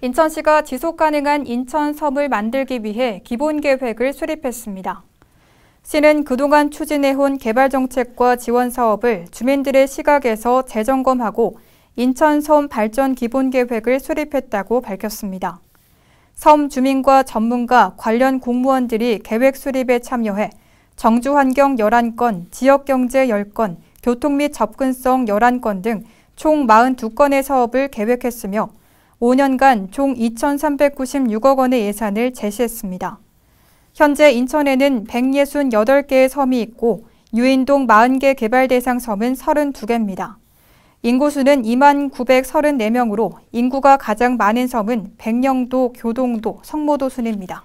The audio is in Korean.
인천시가 지속 가능한 인천 섬을 만들기 위해 기본 계획을 수립했습니다. 시는 그동안 추진해온 개발 정책과 지원 사업을 주민들의 시각에서 재점검하고 인천 섬 발전 기본 계획을 수립했다고 밝혔습니다. 섬 주민과 전문가, 관련 공무원들이 계획 수립에 참여해 정주 환경 11건, 지역 경제 10건, 교통 및 접근성 11건 등 총 42건의 사업을 계획했으며 5년간 총 2,396억 원의 예산을 제시했습니다. 현재 인천에는 168개의 섬이 있고 유인동 40개 개발 대상 섬은 32개입니다. 인구수는 2만 934명으로 인구가 가장 많은 섬은 백령도, 교동도, 성모도 순입니다.